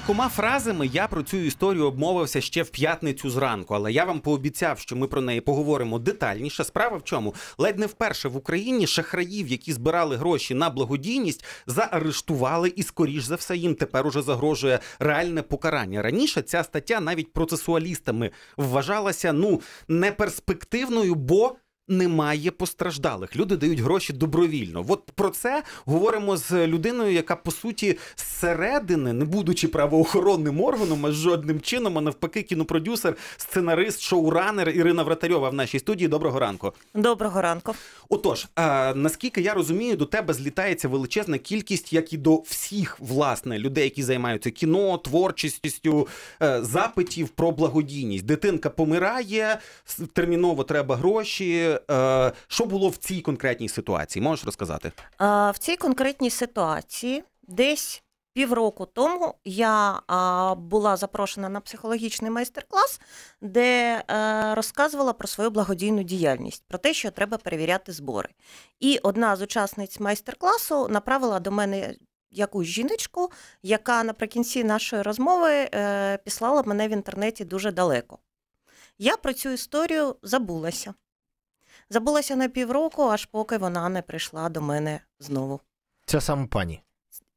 Кількома фразами я про цю історію обмовився ще в п'ятницю зранку, але я вам пообіцяв, що ми про неї поговоримо детальніше. Справа в чому ледь не вперше в Україні шахраїв, які збирали гроші на благодійність, заарештували і, скоріш за все, їм тепер уже загрожує реальне покарання. Раніше ця стаття навіть процесуалістами вважалася ну неперспективною, бо. Немає постраждалих. Люди дають гроші добровільно. От про це говоримо з людиною, яка по суті зсередини, не будучи правоохоронним органом, а жодним чином, а навпаки, кінопродюсер, сценарист, шоуранер Ірина Вратарьова в нашій студії. Доброго ранку. Доброго ранку. Отож, е, наскільки я розумію, до тебе злітається величезна кількість, як і до всіх власне людей, які займаються кіно, творчістю, е, запитів про благодійність. Дитинка помирає терміново треба гроші. Е, що було в цій конкретній ситуації? Можеш розказати? Е, в цій конкретній ситуації десь півроку тому я була запрошена на психологічний майстер-клас, де е, розказувала про свою благодійну діяльність, про те, що треба перевіряти збори. І одна з учасниць майстер-класу направила до мене. Якусь жіночку, яка наприкінці нашої розмови е, післала мене в інтернеті дуже далеко. Я про цю історію забулася. Забулася на півроку, аж поки вона не прийшла до мене знову. Ця сама пані.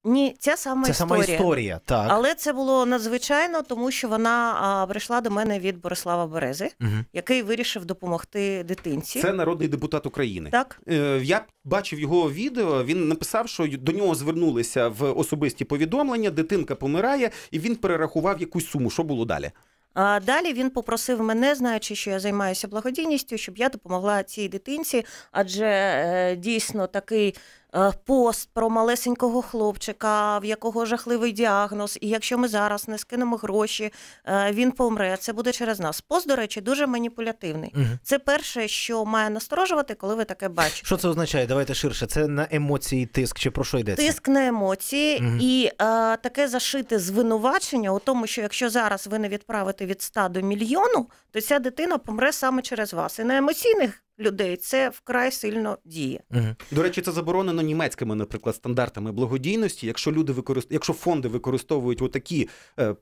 Ні, ця сама це історія. сама історія, так але це було надзвичайно, тому що вона а, прийшла до мене від Борислава Берези, угу. який вирішив допомогти дитинці. Це народний депутат України. Так е, я бачив його відео. Він написав, що до нього звернулися в особисті повідомлення. Дитинка помирає, і він перерахував якусь суму. Що було далі? А далі він попросив мене, знаючи, що я займаюся благодійністю, щоб я допомогла цій дитинці, адже е, дійсно такий Е, пост про малесенького хлопчика, в якого жахливий діагноз, і якщо ми зараз не скинемо гроші, е, він помре. Це буде через нас. Пост, до речі, дуже маніпулятивний. Угу. Це перше, що має насторожувати, коли ви таке бачите. Що це означає? Давайте ширше. Це на емоції тиск чи про що йдеться? Тиск на емоції угу. і а, е, таке зашите звинувачення у тому, що якщо зараз ви не відправите від 100 до мільйону, то ця дитина помре саме через вас. І на емоційних людей. Це вкрай сильно діє. Угу. До речі, це заборонено німецькими, наприклад, стандартами благодійності. Якщо люди використ... якщо фонди використовують отакі. Е, е...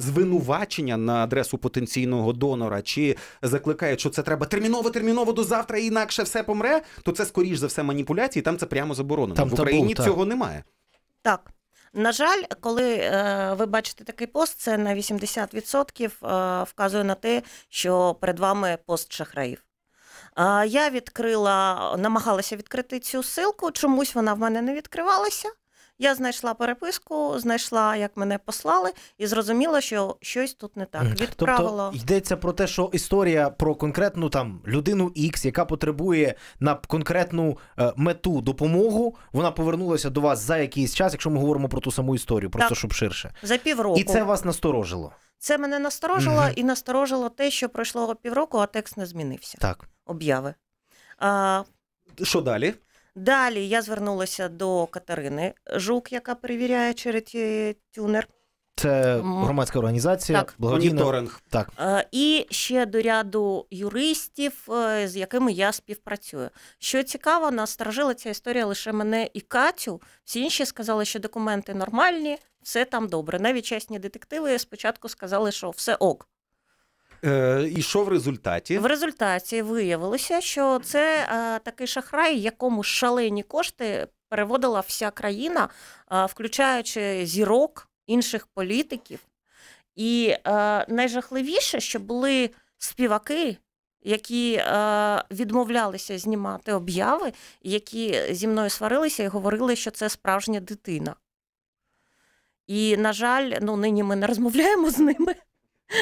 Звинувачення на адресу потенційного донора, чи закликають, що це треба терміново, терміново до завтра, інакше все помре. То це скоріш за все маніпуляції. Там це прямо заборонено. Там в Україні табу, цього немає. Так на жаль, коли е, ви бачите такий пост, це на 80% е, вказує на те, що перед вами пост шахраїв. Я відкрила, намагалася відкрити цю силку, чомусь вона в мене не відкривалася. Я знайшла переписку, знайшла, як мене послали, і зрозуміла, що щось тут не так. відправило. Тобто йдеться про те, що історія про конкретну там людину X, яка потребує на конкретну е, мету допомогу. Вона повернулася до вас за якийсь час, якщо ми говоримо про ту саму історію, просто так. щоб ширше за півроку. І це вас насторожило. Це мене насторожило, угу. і насторожило те, що пройшло півроку, а текст не змінився. Так обяви. А, Що далі? Далі я звернулася до Катерини Жук, яка перевіряє Череті Тюнер. Це громадська організація, так. Моніторинг. Так. І ще до ряду юристів, е, з якими я співпрацюю. Що цікаво, насторожила ця історія лише мене і Катю. Всі інші сказали, що документи нормальні, все там добре. Навіть чесні детективи спочатку сказали, що все ок. Е, і що в результаті? В результаті виявилося, що це е, такий шахрай, якому шалені кошти переводила вся країна, е, включаючи зірок інших політиків. І найжахливіше, що були співаки. Які е, відмовлялися знімати обяви, які зі мною сварилися і говорили, що це справжня дитина. І, на жаль, ну нині ми не розмовляємо з ними.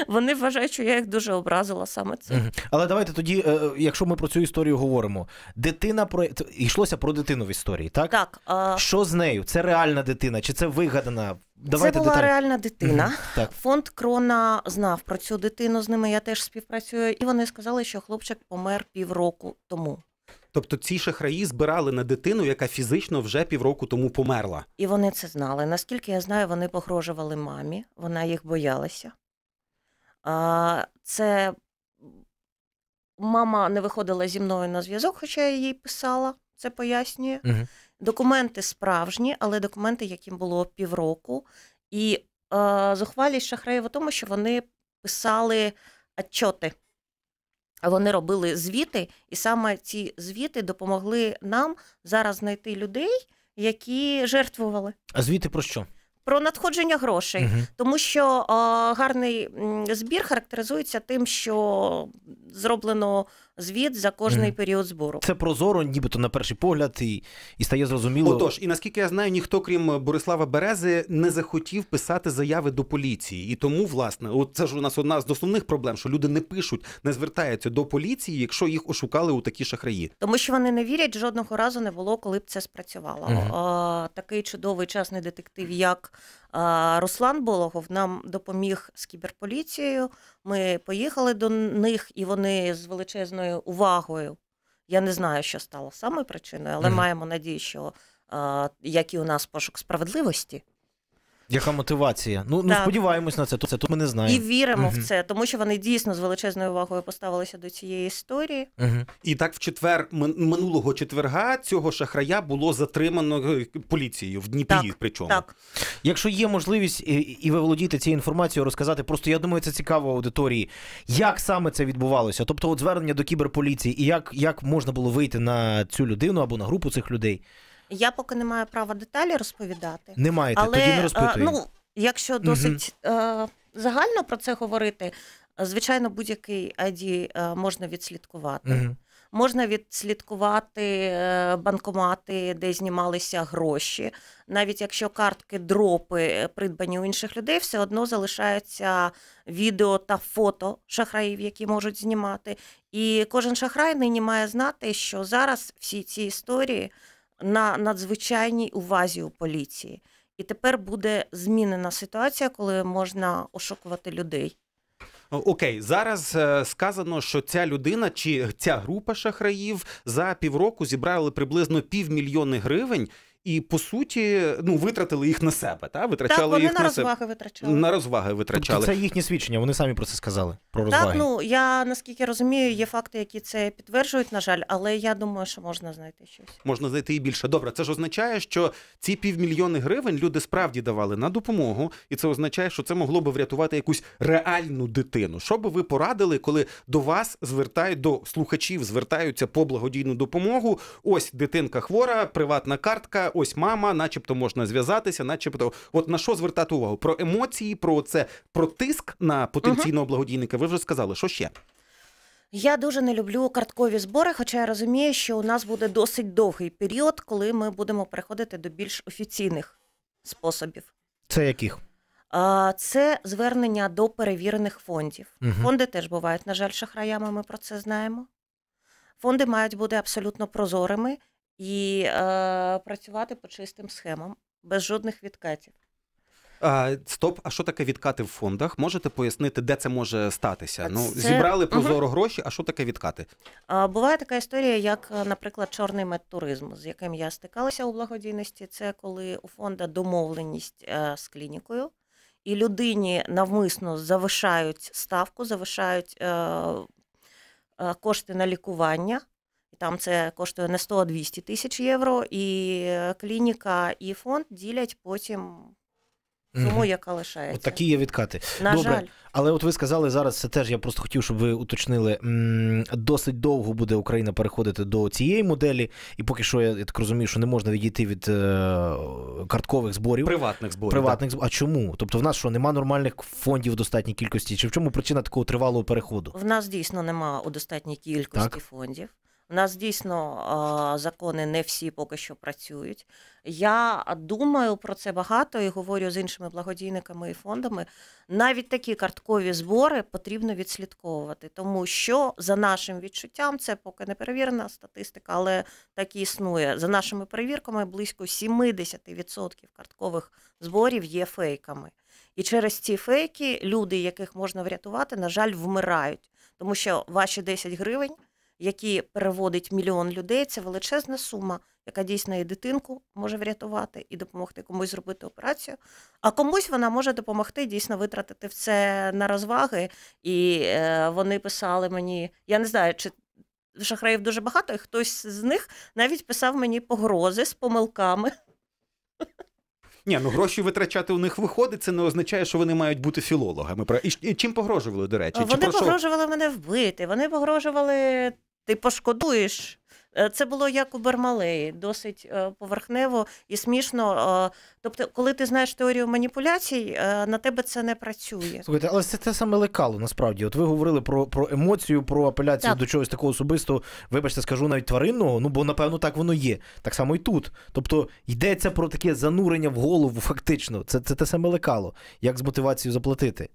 Вони вважають, що я їх дуже образила саме це. Але давайте тоді, е, якщо ми про цю історію говоримо, дитина про йшлося про дитину в історії, так? Так. А... Що з нею? Це реальна дитина чи це вигадана? Давайте Це була деталь. реальна дитина. Так. Фонд Крона знав про цю дитину. З ними я теж співпрацюю, і вони сказали, що хлопчик помер півроку тому. Тобто ці шахраї збирали на дитину, яка фізично вже півроку тому померла. І вони це знали. Наскільки я знаю, вони погрожували мамі, вона їх боялася. Це мама не виходила зі мною на зв'язок, хоча я їй писала, це пояснює. Угу. Документи справжні, але документи, яким було півроку. І зухвалість шахраїв у тому, що вони писали отчоти. Вони робили звіти, і саме ці звіти допомогли нам зараз знайти людей, які жертвували. А звіти про що? Про надходження грошей, угу. тому що а, гарний збір характеризується тим, що зроблено звіт за кожний mm. період збору. Це прозоро, нібито на перший погляд, і і стає зрозуміло. Отож, і наскільки я знаю, ніхто, крім Борислава Берези, не захотів писати заяви до поліції. І тому, власне, от це ж у нас одна з основних проблем, що люди не пишуть, не звертаються до поліції, якщо їх ошукали у такі шахраї. Тому що вони не вірять, жодного разу не було, коли б це спрацювало. Mm. О, такий чудовий часний детектив, як Руслан Бологов нам допоміг з кіберполіцією. Ми поїхали до них, і вони з величезною увагою. Я не знаю, що стало саме причиною, але mm -hmm. маємо надію, що як і у нас пошук справедливості. Яка мотивація? Ну ну сподіваємось на це. То це тут ми не знаємо. і віримо угу. в це, тому що вони дійсно з величезною увагою поставилися до цієї історії. Угу. І так в четвер минулого четверга цього шахрая було затримано е, поліцією в Дніпрі. Так, причому так, якщо є можливість і, і ви володієте цією інформацією, розказати просто я думаю, це цікаво аудиторії, як саме це відбувалося, тобто, от звернення до кіберполіції, і як, як можна було вийти на цю людину або на групу цих людей. Я поки не маю права деталі розповідати. Не маєте, але, тоді не е, розпитую. ну, Якщо досить угу. загально про це говорити, звичайно, будь-який ID е, можна відслідкувати. Угу. Можна відслідкувати банкомати, де знімалися гроші. Навіть якщо картки дропи придбані у інших людей, все одно залишається відео та фото шахраїв, які можуть знімати. І кожен шахрай нині має знати, що зараз всі ці історії на надзвичайній увазі у поліції. І тепер буде змінена ситуація, коли можна ошукувати людей. Окей, зараз е, сказано, що ця людина чи ця група шахраїв за півроку зібрали приблизно півмільйони гривень і по суті ну витратили їх на себе. Та витрачали так, вони їх на розваги себе. витрачали на розваги. Витрачали тобто це їхні свідчення. Вони самі про це сказали. Про розваги. Так, ну я наскільки розумію, є факти, які це підтверджують. На жаль, але я думаю, що можна знайти щось. Можна знайти і більше. Добре, це ж означає, що ці півмільйони гривень люди справді давали на допомогу, і це означає, що це могло би врятувати якусь реальну дитину. Що би ви порадили, коли до вас звертають до слухачів, звертаються по благодійну допомогу? Ось дитинка хвора, приватна картка ось мама, начебто можна зв'язатися, начебто, от на що звертати увагу? Про емоції, про це про тиск на потенційного благодійника. Ви вже сказали, що ще? Я дуже не люблю карткові збори, хоча я розумію, що у нас буде досить довгий період, коли ми будемо переходити до більш офіційних способів. Це яких? Це звернення до перевірених фондів. Угу. Фонди теж бувають, на жаль, шахраями. Ми про це знаємо. Фонди мають бути абсолютно прозорими і е, працювати по чистим схемам без жодних відкатів. А, Стоп, а що таке відкати в фондах? Можете пояснити, де це може статися? Ну, це... Ну зібрали прозоро угу. гроші. А що таке відкати? А, Буває така історія, як, е, наприклад, чорний медтуризм, з яким я стикалася у благодійності. Це коли у фонда домовленість е, з клінікою, і людині навмисно завишають ставку, завишають. Е, кошти на лікування, і там це коштує не 100, а 200 тисяч євро. І е, клініка і фонд ділять потім. Тому яка лишається. От такі є відкати. На Добре. жаль. Але от ви сказали зараз, це теж я просто хотів, щоб ви уточнили. Досить довго буде Україна переходити до цієї моделі, і поки що я, так розумію, що не можна відійти від е, карткових зборів. Приватних зборів. Приватних зборів. А чому? Тобто в нас що нема нормальних фондів в достатній кількості? Чи в чому причина такого тривалого переходу? В нас дійсно нема у достатній кількості так. фондів. У нас дійсно закони не всі поки що працюють. Я думаю про це багато і говорю з іншими благодійниками і фондами. Навіть такі карткові збори потрібно відслідковувати, тому що за нашим відчуттям це поки не перевірена статистика, але так і існує. За нашими перевірками близько 70% карткових зборів є фейками. І через ці фейки люди, яких можна врятувати, на жаль, вмирають, тому що ваші 10 гривень які переводить мільйон людей. Це величезна сума, яка дійсно і дитинку може врятувати і допомогти комусь зробити операцію. А комусь вона може допомогти дійсно витратити все на розваги. І е, вони писали мені, я не знаю, чи. Шахраїв дуже багато, і хтось з них навіть писав мені погрози з помилками. Ні, ну гроші витрачати у них виходить, це не означає, що вони мають бути філологами. І чим погрожували, до речі? Вони Чи погрожували мене вбити, вони погрожували ти пошкодуєш. Е, це було як у Бермалеї, досить е, поверхнево і смішно. Е. Тобто, коли ти знаєш теорію маніпуляцій, на тебе це не працює. Слухайте, але це те саме лекало. Насправді, от ви говорили про про емоцію, про апеляцію так. до чогось такого особистого, вибачте, скажу навіть тваринного. Ну бо напевно так воно є. Так само і тут. Тобто йдеться про таке занурення в голову, фактично. Це це те саме лекало, як з мотивацією заплатити.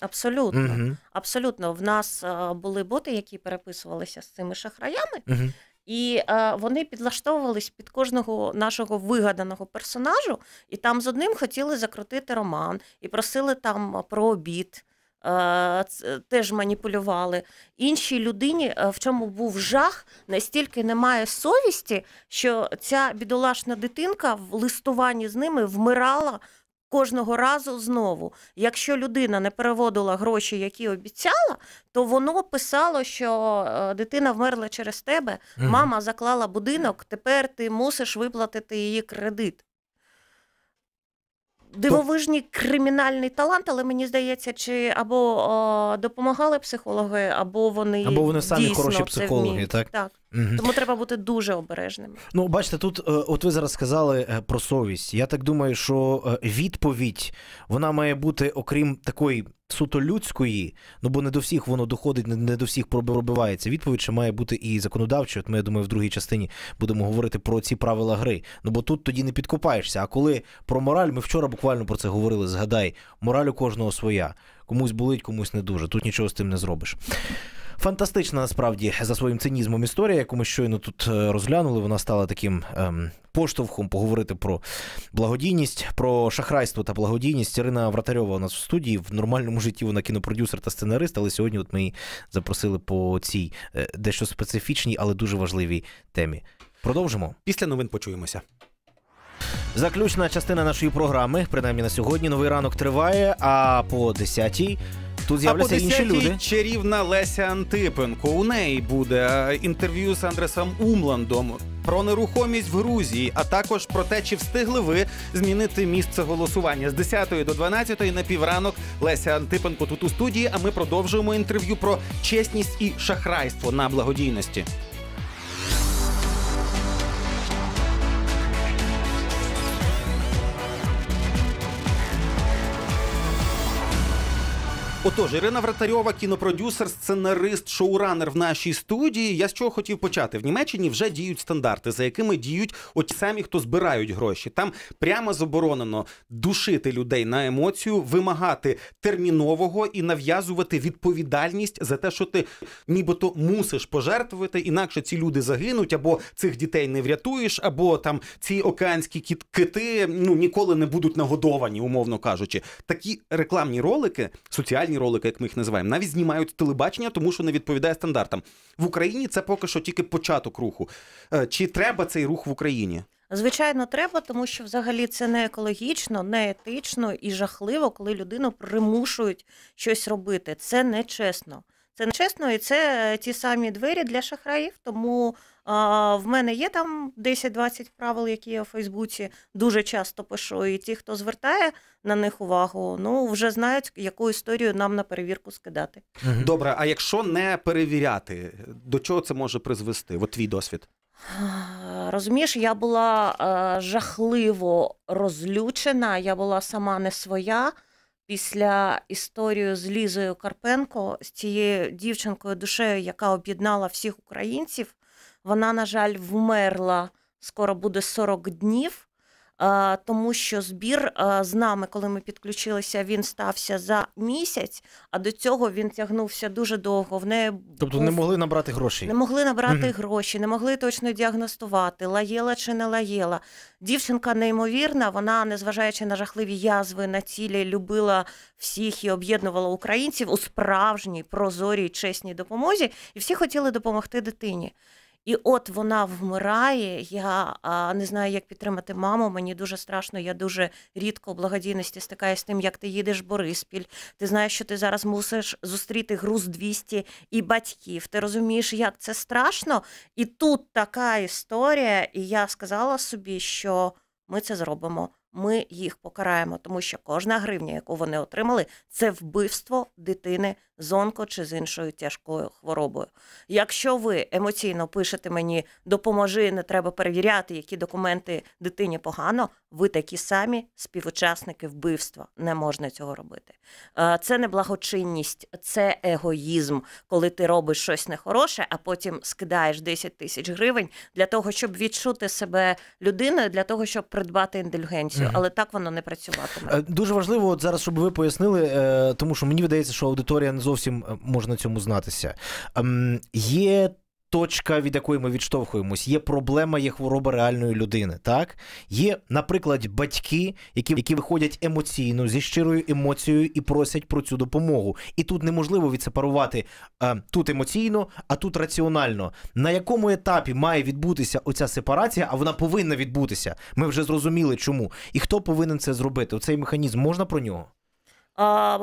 Абсолютно, угу. абсолютно. В нас були боти, які переписувалися з цими шахраями. Угу. І вони підлаштовувались під кожного нашого вигаданого персонажу, і там з одним хотіли закрутити роман і просили там про обід, теж маніпулювали. Іншій людині, в чому був жах, настільки немає совісті, що ця бідолашна дитинка в листуванні з ними вмирала Кожного разу знову, якщо людина не переводила гроші, які обіцяла, то воно писало, що е, дитина вмерла через тебе, мама заклала будинок, тепер ти мусиш виплатити її кредит дивовижний кримінальний талант, але мені здається, чи або о, допомагали психологи, або вони або вони самі хороші психологи, так так. Угу. Тому треба бути дуже обережними. Ну, бачите, тут, е, от ви зараз сказали е, про совість. Я так думаю, що е, відповідь вона має бути, окрім такої суто людської, ну бо не до всіх воно доходить, не до всіх пробивається. Відповідь ще має бути і законодавчою. От ми я думаю, в другій частині будемо говорити про ці правила гри. Ну бо тут тоді не підкопаєшся. А коли про мораль, ми вчора буквально про це говорили. Згадай, мораль у кожного своя. Комусь болить, комусь не дуже. Тут нічого з тим не зробиш. Фантастична насправді за своїм цинізмом історія, яку ми щойно тут е, розглянули. Вона стала таким ем, поштовхом поговорити про благодійність, про шахрайство та благодійність. Ірина Вратарьова у нас в студії в нормальному житті вона кінопродюсер та сценарист. Але сьогодні от ми її запросили по цій е, дещо специфічній, але дуже важливій темі. Продовжимо. Після новин почуємося. Заключна частина нашої програми, принаймні на сьогодні, новий ранок триває. А по 10-й тут з'являться інші люди. чарівна Леся Антипенко. У неї буде е, інтерв'ю з Андресом Умландом. Про нерухомість в Грузії, а також про те, чи встигли ви змінити місце голосування з 10 до 12 на півранок Леся Антипенко тут у студії. А ми продовжуємо інтерв'ю про чесність і шахрайство на благодійності. Отож, Ірина Вратарьова, кінопродюсер, сценарист, шоуранер в нашій студії. Я з чого хотів почати в Німеччині вже діють стандарти, за якими діють от самі, хто збирають гроші. Там прямо заборонено душити людей на емоцію, вимагати термінового і нав'язувати відповідальність за те, що ти нібито мусиш пожертвувати, інакше ці люди загинуть, або цих дітей не врятуєш, або там ці океанські кіт кити ну ніколи не будуть нагодовані, умовно кажучи. Такі рекламні ролики соціальні документальні ролики, як ми їх називаємо, навіть знімають телебачення, тому що не відповідає стандартам. В Україні це поки що тільки початок руху. Е, чи треба цей рух в Україні? Звичайно, треба, тому що взагалі це не екологічно, не етично і жахливо, коли людину примушують щось робити. Це не чесно. Це не чесно, і це е, ті самі двері для шахраїв. Тому а, в мене є там 10-20 правил, які я у Фейсбуці дуже часто пишу. І ті, хто звертає на них увагу, ну вже знають, яку історію нам на перевірку скидати. Добре, а якщо не перевіряти, до чого це може призвести? От твій досвід. Розумієш, я була е, жахливо розлючена, я була сама не своя після історії з Лізою Карпенко, з цією дівчинкою душею, яка об'єднала всіх українців, вона, на жаль, вмерла скоро буде 40 днів. Е, тому що збір е, з нами, коли ми підключилися, він стався за місяць, а до цього він тягнувся дуже довго. В неї тобто був... не могли набрати гроші, не могли набрати mm гроші, не могли точно діагностувати, лаєла чи не лаєла. Дівчинка неймовірна, вона, незважаючи на жахливі язви на тілі, любила всіх і об'єднувала українців у справжній прозорій чесній допомозі, і всі хотіли допомогти дитині. І от вона вмирає. Я а, не знаю, як підтримати маму. Мені дуже страшно. Я дуже рідко в благодійності стикаюся з тим, як ти їдеш в Бориспіль. Ти знаєш, що ти зараз мусиш зустріти груз 200 і батьків. Ти розумієш, як це страшно? І тут така історія, і я сказала собі, що ми це зробимо. Ми їх покараємо, тому що кожна гривня, яку вони отримали, це вбивство дитини з онко чи з іншою тяжкою хворобою. Якщо ви емоційно пишете мені допоможи, не треба перевіряти, які документи дитині погано, ви такі самі співучасники вбивства. Не можна цього робити. Е, це не благочинність, це егоїзм, коли ти робиш щось нехороше, а потім скидаєш 10 тисяч гривень для того, щоб відчути себе людиною, для того, щоб придбати індульгенцію. Mm-hmm. Але так воно не працюватиме. Е, дуже важливо от зараз, щоб ви пояснили, е, тому що мені видається, що аудиторія не зовсім е, можна цьому знатися. Ем, є. Точка, від якої ми відштовхуємось, є проблема, є хвороба реальної людини. Так є, наприклад, батьки, які які виходять емоційно зі щирою емоцією і просять про цю допомогу. І тут неможливо відсепарувати а, е, тут емоційно, а тут раціонально. На якому етапі має відбутися оця сепарація? А вона повинна відбутися. Ми вже зрозуміли, чому і хто повинен це зробити. Оцей механізм можна про нього. А,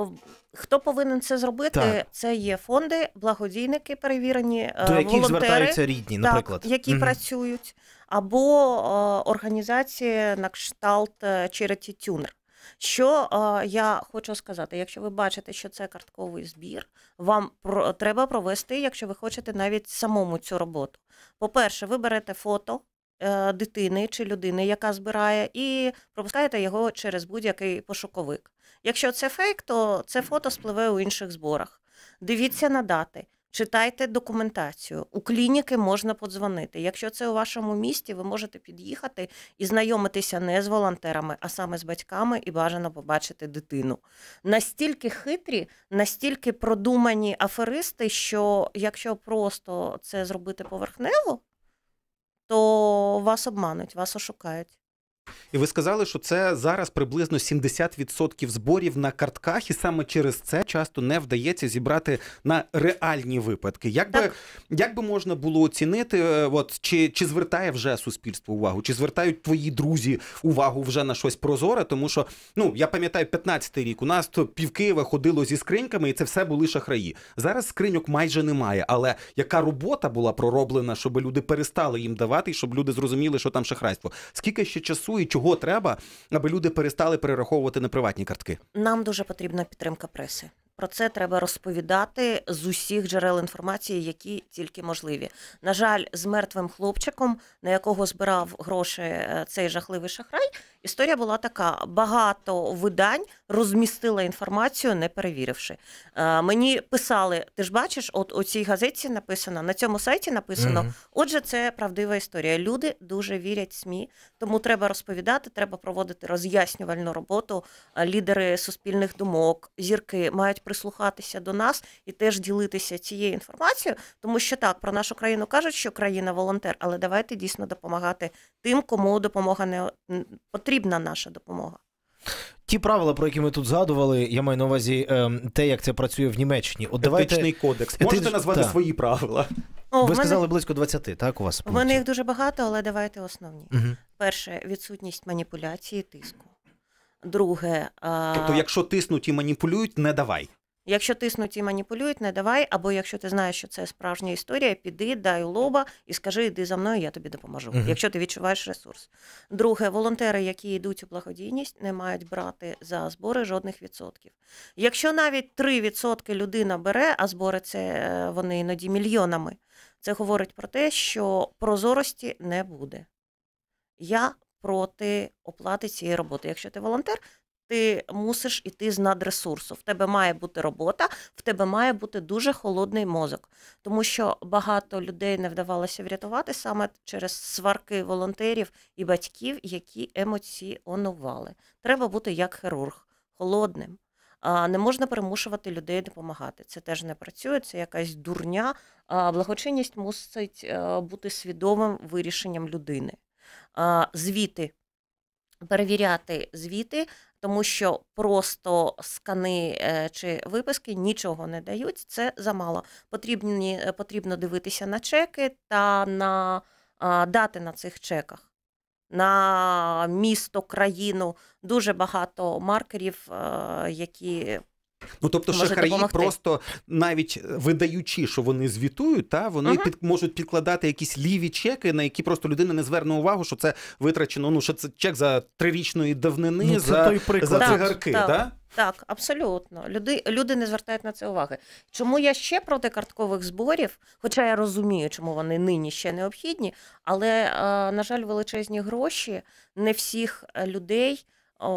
Хто повинен це зробити? Так. Це є фонди, благодійники перевірені, до е, яких волонтери, звертаються рідні, наприклад, так, які угу. працюють, або е, організації на кшталт е, Charity Tuner. Що е, я хочу сказати, якщо ви бачите, що це картковий збір, вам про, треба провести, якщо ви хочете навіть самому цю роботу. По-перше, ви берете фото Е, дитини чи людини, яка збирає, і пропускаєте його через будь-який пошуковик. Якщо це фейк, то це фото спливе у інших зборах. Дивіться на дати. Читайте документацію. У клініки можна подзвонити. Якщо це у вашому місті, ви можете під'їхати і знайомитися не з волонтерами, а саме з батьками, і бажано побачити дитину. Настільки хитрі, настільки продумані аферисти, що якщо просто це зробити поверхнево, то вас обмануть, вас ошукають. І ви сказали, що це зараз приблизно 70% зборів на картках, і саме через це часто не вдається зібрати на реальні випадки. Як би, як би можна було оцінити, е, от чи чи звертає вже суспільство увагу, чи звертають твої друзі увагу вже на щось прозоре? Тому що ну я пам'ятаю 15-й рік у нас то пів Києва ходило зі скриньками, і це все були шахраї. Зараз скриньок майже немає. Але яка робота була пророблена, щоб люди перестали їм давати, і щоб люди зрозуміли, що там шахрайство? Скільки ще часу? І чого треба, аби люди перестали перераховувати на приватні картки. Нам дуже потрібна підтримка преси. Про це треба розповідати з усіх джерел інформації, які тільки можливі. На жаль, з мертвим хлопчиком, на якого збирав гроші е, цей жахливий шахрай, історія була така: багато видань розмістила інформацію, не перевіривши. Е, мені писали: ти ж бачиш, от у цій газеті написано на цьому сайті написано. Mm -hmm. Отже, це правдива історія. Люди дуже вірять СМІ, тому треба розповідати, треба проводити роз'яснювальну роботу. Е, лідери суспільних думок, зірки мають прислухатися до нас і теж ділитися цією інформацією, тому що так про нашу країну кажуть, що країна волонтер, але давайте дійсно допомагати тим, кому допомога не потрібна наша допомога. Ті правила, про які ми тут згадували, я маю на увазі ем, те, як це працює в Німеччині. От давайте... Етичний кодекс. Можете назвати та. свої правила. О, Ви мене... сказали близько 20, так? У вас пунктів? мене їх дуже багато, але давайте основні. Угу. Перше відсутність маніпуляції тиску. Друге, тобто, якщо тиснуть і маніпулюють, не давай. Якщо тиснуть і маніпулюють, не давай. Або якщо ти знаєш, що це справжня історія, піди, дай лоба і скажи, іди за мною, я тобі допоможу. uh Якщо ти відчуваєш ресурс. Друге, волонтери, які йдуть у благодійність, не мають брати за збори жодних відсотків. Якщо навіть 3% людина бере, а збори це е, вони іноді мільйонами, це говорить про те, що прозорості не буде. Я проти оплати цієї роботи. Якщо ти волонтер, ти мусиш іти з надресурсу. В тебе має бути робота, в тебе має бути дуже холодний мозок, тому що багато людей не вдавалося врятувати саме через сварки волонтерів і батьків, які емоціонували. Треба бути як хірург, холодним. а Не можна примушувати людей допомагати. Це теж не працює, це якась дурня. Благочинність мусить е, бути свідомим вирішенням людини звіти, перевіряти звіти, тому що просто скани е, чи виписки нічого не дають. Це замало. Потрібні, е, Потрібно дивитися на чеки та на дати на цих чеках. На місто, країну дуже багато маркерів, е, які Ну тобто, Може шахраї допомогти. просто навіть е, видаючи, що вони звітують, та вони uh під можуть підкладати якісь ліві чеки, на які просто людина не зверне увагу, що це витрачено. Ну що це чек за трирічної давнини ну, за за цигарки. Так, так. так абсолютно. Люди люди не звертають на це уваги. Чому я ще проти карткових зборів? Хоча я розумію, чому вони нині ще необхідні, але е, на жаль, величезні гроші не всіх е, людей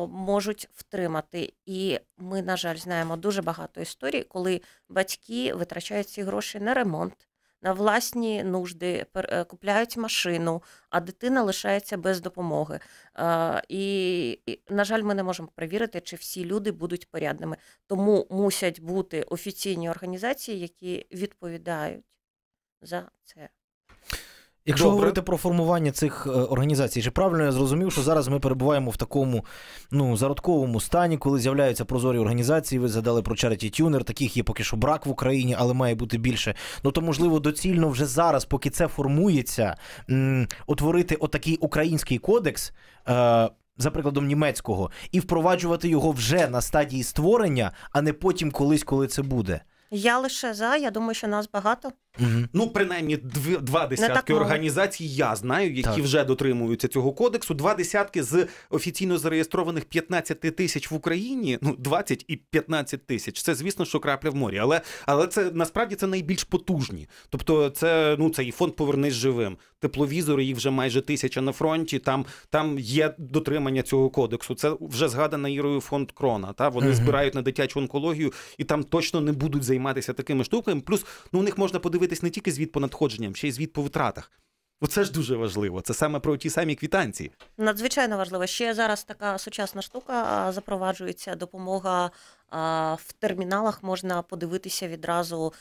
можуть втримати. І ми, на жаль, знаємо дуже багато історій, коли батьки витрачають ці гроші на ремонт, на власні нужди, е, купляють машину, а дитина лишається без допомоги. І, на жаль, ми не можемо перевірити, чи всі люди будуть порядними. Тому мусять бути офіційні організації, які відповідають за це. Якщо Добре. говорити про формування цих е, організацій, чи правильно я зрозумів, що зараз ми перебуваємо в такому ну зародковому стані, коли з'являються прозорі організації, ви згадали про Charity Tuner, таких є поки що брак в Україні, але має бути більше. Ну то можливо доцільно вже зараз, поки це формується, м, утворити отакий український кодекс. Е, за прикладом німецького, і впроваджувати його вже на стадії створення, а не потім колись, коли це буде. Я лише за. Я думаю, що нас багато. Угу. Ну, принаймні, дві, два десятки організацій я знаю, які так. вже дотримуються цього кодексу. Два десятки з офіційно зареєстрованих 15 тисяч в Україні. Ну 20 і 15 тисяч. Це звісно, що крапля в морі, але але це насправді це найбільш потужні. Тобто, це ну це і фонд повернись живим. Тепловізори їх вже майже тисяча на фронті. Там там є дотримання цього кодексу. Це вже згадана ірою фонд крона. Та вони угу. збирають на дитячу онкологію і там точно не будуть займатися такими штуками. Плюс ну у них можна подивитися дивитись не тільки звіт по надходженням, ще й звіт по витратах. Оце ж дуже важливо. Це саме про ті самі квітанції. Надзвичайно важливо. Ще зараз така сучасна штука запроваджується. Допомога в терміналах можна подивитися відразу,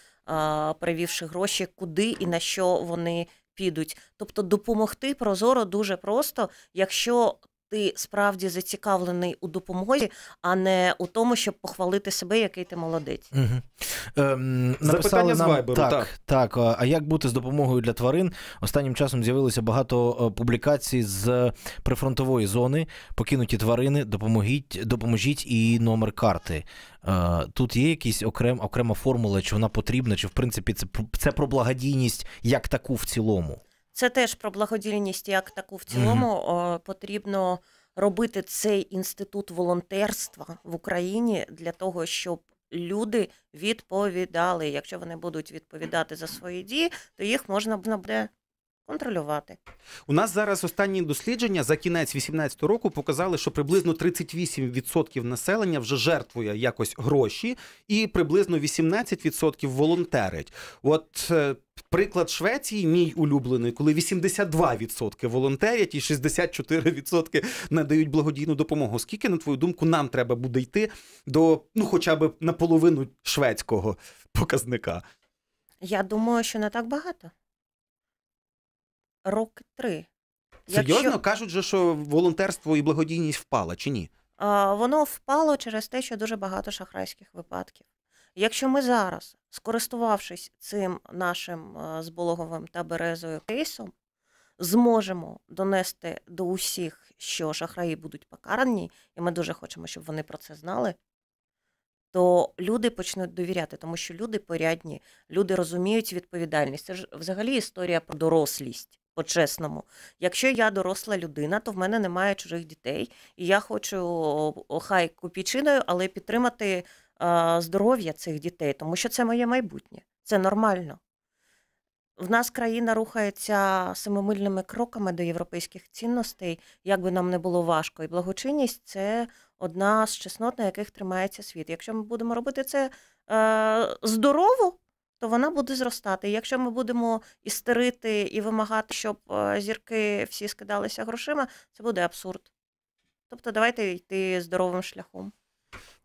перевівши гроші, куди і на що вони підуть. Тобто допомогти прозоро дуже просто, якщо ти справді зацікавлений у допомозі, а не у тому, щоб похвалити себе, який ти молодець. Угу. Ем, Запитання нам... з Вайберу. Так, так, так. А як бути з допомогою для тварин? Останнім часом з'явилося багато е, публікацій з прифронтової зони. Покинуті тварини, допоможіть, допоможіть і номер карти. Е, тут є якісь окрем, окрема формула, чи вона потрібна, чи в принципі це це про благодійність як таку в цілому. Це теж про благодійність, як таку в цілому о, потрібно робити цей інститут волонтерства в Україні для того, щоб люди відповідали. Якщо вони будуть відповідати за свої дії, то їх можна буде контролювати. У нас зараз останні дослідження за кінець 2018 року показали, що приблизно 38% населення вже жертвує якось гроші, і приблизно 18% волонтерить. От е, приклад Швеції, мій улюблений, коли 82% волонтерять і 64% надають благодійну допомогу. Скільки на твою думку нам треба буде йти до ну, хоча б наполовину шведського показника? Я думаю, що не так багато роки три. Серйозно Якщо... кажуть, же, що волонтерство і благодійність впала чи ні? А, воно впало через те, що дуже багато шахрайських випадків. Якщо ми зараз, скористувавшись цим нашим е, збологовим та березою кейсом, зможемо донести до усіх, що шахраї будуть покарані, і ми дуже хочемо, щоб вони про це знали, то люди почнуть довіряти, тому що люди порядні, люди розуміють відповідальність. Це ж взагалі історія про дорослість. По-чесному, якщо я доросла людина, то в мене немає чужих дітей, і я хочу хай купічиною, але підтримати здоров'я цих дітей, тому що це моє майбутнє, це нормально. В нас країна рухається самомильними кроками до європейських цінностей, як би нам не було важко. І благочинність це одна з чеснот, на яких тримається світ. Якщо ми будемо робити це е, здорово то вона буде зростати. якщо ми будемо істерити і вимагати, щоб е, зірки всі скидалися грошима, це буде абсурд. Тобто, давайте йти здоровим шляхом.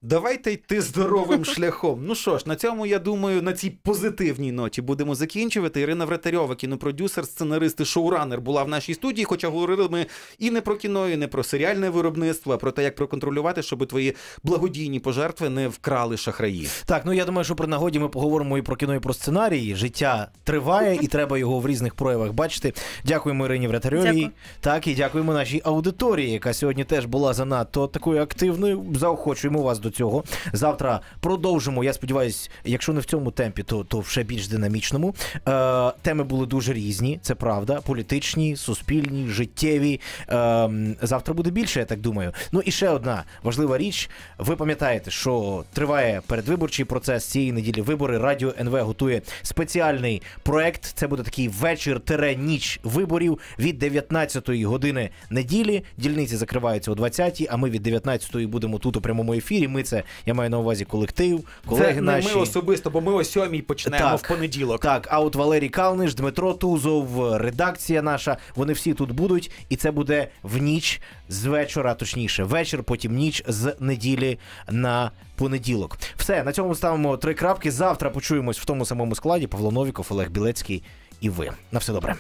Давайте йти здоровим шляхом. Ну що ж, на цьому я думаю, на цій позитивній ноті будемо закінчувати. Ірина Вратарьова, кінопродюсер, сценарист і шоуранер, була в нашій студії. Хоча говорили ми і не про кіно, і не про серіальне виробництво, а про те, як проконтролювати, щоб твої благодійні пожертви не вкрали шахраї. Так, ну я думаю, що при нагоді ми поговоримо і про кіно, і про сценарії. Життя триває, і треба його в різних проявах бачити. Дякуємо Ірині Вратарьовій. Так і дякуємо нашій аудиторії, яка сьогодні теж була занадто такою активною. Заохочуємо вас до цього. Завтра продовжимо. Я сподіваюся, якщо не в цьому темпі, то то ще більш динамічному. Е, Теми були дуже різні, це правда. Політичні, суспільні, життєві. Е, Завтра буде більше, я так думаю. Ну і ще одна важлива річ. Ви пам'ятаєте, що триває передвиборчий процес цієї неділі. Вибори радіо НВ готує спеціальний проект. Це буде такий вечір тере ніч виборів від 19-ї години неділі. Дільниці закриваються о 20-й, А ми від 19-ї будемо тут у прямому ефірі. Ми це я маю на увазі колектив, колеги це наші. не ми особисто, бо ми о сьомій почнемо так, в понеділок. Так, а от Валерій Калниш, Дмитро Тузов, редакція наша. Вони всі тут будуть, і це буде в ніч з вечора, точніше, вечір, потім ніч з неділі на понеділок. Все на цьому ставимо три крапки. Завтра почуємось в тому самому складі. Павло Новіков, Олег Білецький і ви. На все добре.